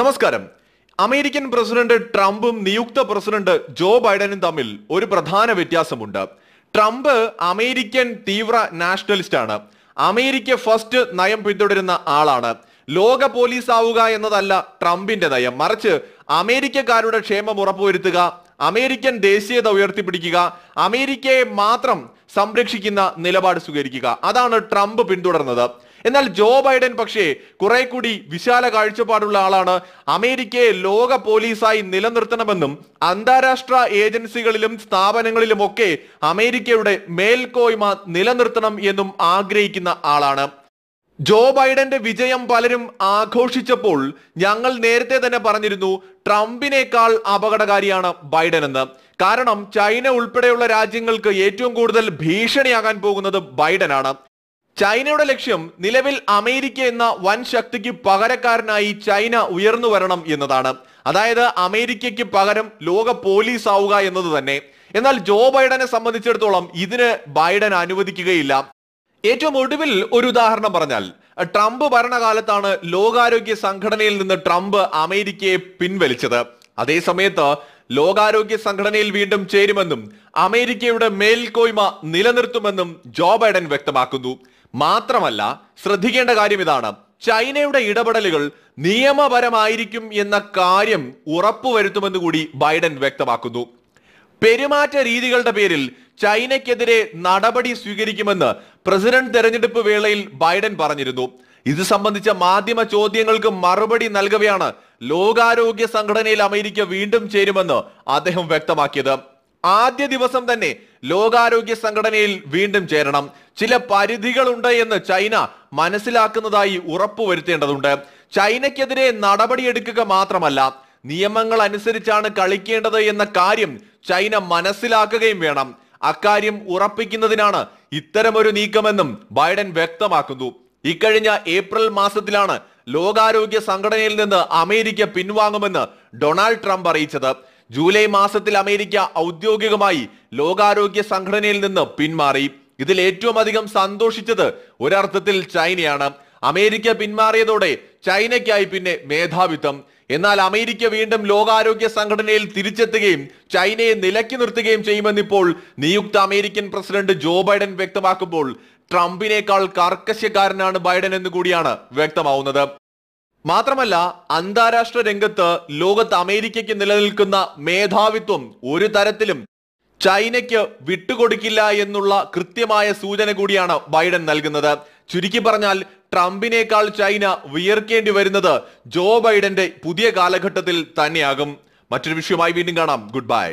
നമസ്കാരം American president ട്രംപും നിയുക്ത പ്രസിഡന്റ് ജോ ബൈഡനും തമ്മിൽ ഒരു പ്രധാന വ്യത്യാസമുണ്ട് ട്രംപ് അമേരിക്കൻ തീവ്ര നാഷണലിസ്റ്റ് ആണ് അമേരിക്ക ഫസ്റ്റ് നയം പിന്തുടരുന്ന ആളാണ് ലോക പോലീസ് ആവുക എന്നതല്ല ട്രംപിന്റെ നയം മറിച്ച് അമേരിക്കക്കാരുടെ ക്ഷേമം ഉറപ്പുവരുത്തുക അമേരിക്കൻ ദേശീയത ഉയർത്തിപ്പിടിക്കുക അമേരിക്കയെ മാത്രം സംരക്ഷിക്കുന്ന നിലപാട് സ്വീകരിക്കുക അതാണ് ട്രംപ് പിന്തുടർന്നത് എന്നാൽ ജോ ബൈഡൻ പക്ഷേ കുറെ കൂടി വിശാല കാഴ്ചപ്പാടുള്ള ആളാണ് അമേരിക്കയെ ലോക പോലീസായി നിലനിർത്തണമെന്നും അന്താരാഷ്ട്ര ഏജൻസികളിലും സ്ഥാപനങ്ങളിലുമൊക്കെ അമേരിക്കയുടെ മേൽക്കോയ്മ നിലനിർത്തണം എന്നും ആഗ്രഹിക്കുന്ന ആളാണ് ജോ ബൈഡന്റെ വിജയം പലരും ആഘോഷിച്ചപ്പോൾ ഞങ്ങൾ നേരത്തെ തന്നെ പറഞ്ഞിരുന്നു ട്രംപിനേക്കാൾ അപകടകാരിയാണ് ബൈഡൻ എന്ന് കാരണം ചൈന ഉൾപ്പെടെയുള്ള രാജ്യങ്ങൾക്ക് ഏറ്റവും കൂടുതൽ ഭീഷണിയാകാൻ പോകുന്നത് ബൈഡനാണ് ചൈനയുടെ ലക്ഷ്യം നിലവിൽ അമേരിക്ക എന്ന വൻ ശക്തിക്ക് പകരക്കാരനായി ചൈന ഉയർന്നു വരണം എന്നതാണ് അതായത് അമേരിക്കയ്ക്ക് പകരം ലോക പോലീസ് ആവുക എന്നത് തന്നെ എന്നാൽ ജോ ബൈഡനെ സംബന്ധിച്ചിടത്തോളം ഇതിന് ബൈഡൻ അനുവദിക്കുകയില്ല ഏറ്റവും ഒടുവിൽ ഒരു ഉദാഹരണം പറഞ്ഞാൽ ട്രംപ് ഭരണകാലത്താണ് ലോകാരോഗ്യ സംഘടനയിൽ നിന്ന് ട്രംപ് അമേരിക്കയെ പിൻവലിച്ചത് അതേസമയത്ത് ലോകാരോഗ്യ സംഘടനയിൽ വീണ്ടും ചേരുമെന്നും അമേരിക്കയുടെ മേൽക്കോയ്മ നിലനിർത്തുമെന്നും ജോ ബൈഡൻ വ്യക്തമാക്കുന്നു മാത്രമല്ല ശ്രദ്ധിക്കേണ്ട കാര്യം ഇതാണ് ചൈനയുടെ ഇടപെടലുകൾ നിയമപരമായിരിക്കും എന്ന കാര്യം ഉറപ്പുവരുത്തുമെന്ന് കൂടി ബൈഡൻ വ്യക്തമാക്കുന്നു പെരുമാറ്റ രീതികളുടെ പേരിൽ ചൈനയ്ക്കെതിരെ നടപടി സ്വീകരിക്കുമെന്ന് പ്രസിഡന്റ് തെരഞ്ഞെടുപ്പ് വേളയിൽ ബൈഡൻ പറഞ്ഞിരുന്നു ഇത് സംബന്ധിച്ച മാധ്യമ ചോദ്യങ്ങൾക്ക് മറുപടി നൽകവെയാണ് ലോകാരോഗ്യ സംഘടനയിൽ അമേരിക്ക വീണ്ടും ചേരുമെന്ന് അദ്ദേഹം വ്യക്തമാക്കിയത് ആദ്യ ദിവസം തന്നെ ലോകാരോഗ്യ സംഘടനയിൽ വീണ്ടും ചേരണം ചില പരിധികളുണ്ട് എന്ന് ചൈന മനസ്സിലാക്കുന്നതായി ഉറപ്പുവരുത്തേണ്ടതുണ്ട് ചൈനയ്ക്കെതിരെ നടപടിയെടുക്കുക മാത്രമല്ല നിയമങ്ങൾ അനുസരിച്ചാണ് കളിക്കേണ്ടത് എന്ന കാര്യം ചൈന മനസ്സിലാക്കുകയും വേണം അക്കാര്യം ഉറപ്പിക്കുന്നതിനാണ് ഇത്തരമൊരു നീക്കമെന്നും ബൈഡൻ വ്യക്തമാക്കുന്നു ഇക്കഴിഞ്ഞ ഏപ്രിൽ മാസത്തിലാണ് ലോകാരോഗ്യ സംഘടനയിൽ നിന്ന് അമേരിക്ക പിൻവാങ്ങുമെന്ന് ഡൊണാൾഡ് ട്രംപ് അറിയിച്ചത് ജൂലൈ മാസത്തിൽ അമേരിക്ക ഔദ്യോഗികമായി ലോകാരോഗ്യ സംഘടനയിൽ നിന്ന് പിന്മാറി ഇതിൽ ഏറ്റവും അധികം സന്തോഷിച്ചത് ഒരർത്ഥത്തിൽ ചൈനയാണ് അമേരിക്ക പിന്മാറിയതോടെ ചൈനയ്ക്കായി പിന്നെ മേധാവിത്വം എന്നാൽ അമേരിക്ക വീണ്ടും ലോകാരോഗ്യ സംഘടനയിൽ തിരിച്ചെത്തുകയും ചൈനയെ നിലക്കി നിർത്തുകയും ചെയ്യുമെന്നിപ്പോൾ നിയുക്ത അമേരിക്കൻ പ്രസിഡന്റ് ജോ ബൈഡൻ വ്യക്തമാക്കുമ്പോൾ ട്രംപിനേക്കാൾ കർക്കശ്യക്കാരനാണ് ബൈഡൻ എന്ന് കൂടിയാണ് വ്യക്തമാവുന്നത് മാത്രമല്ല അന്താരാഷ്ട്ര രംഗത്ത് ലോകത്ത് അമേരിക്കയ്ക്ക് നിലനിൽക്കുന്ന മേധാവിത്വം ഒരു തരത്തിലും ചൈനയ്ക്ക് വിട്ടുകൊടുക്കില്ല എന്നുള്ള കൃത്യമായ സൂചന കൂടിയാണ് ബൈഡൻ നൽകുന്നത് ചുരുക്കി പറഞ്ഞാൽ ട്രംപിനേക്കാൾ ചൈന ഉയർക്കേണ്ടി വരുന്നത് ജോ ബൈഡന്റെ പുതിയ കാലഘട്ടത്തിൽ തന്നെയാകും മറ്റൊരു വിഷയമായി വീണ്ടും കാണാം ഗുഡ് ബൈ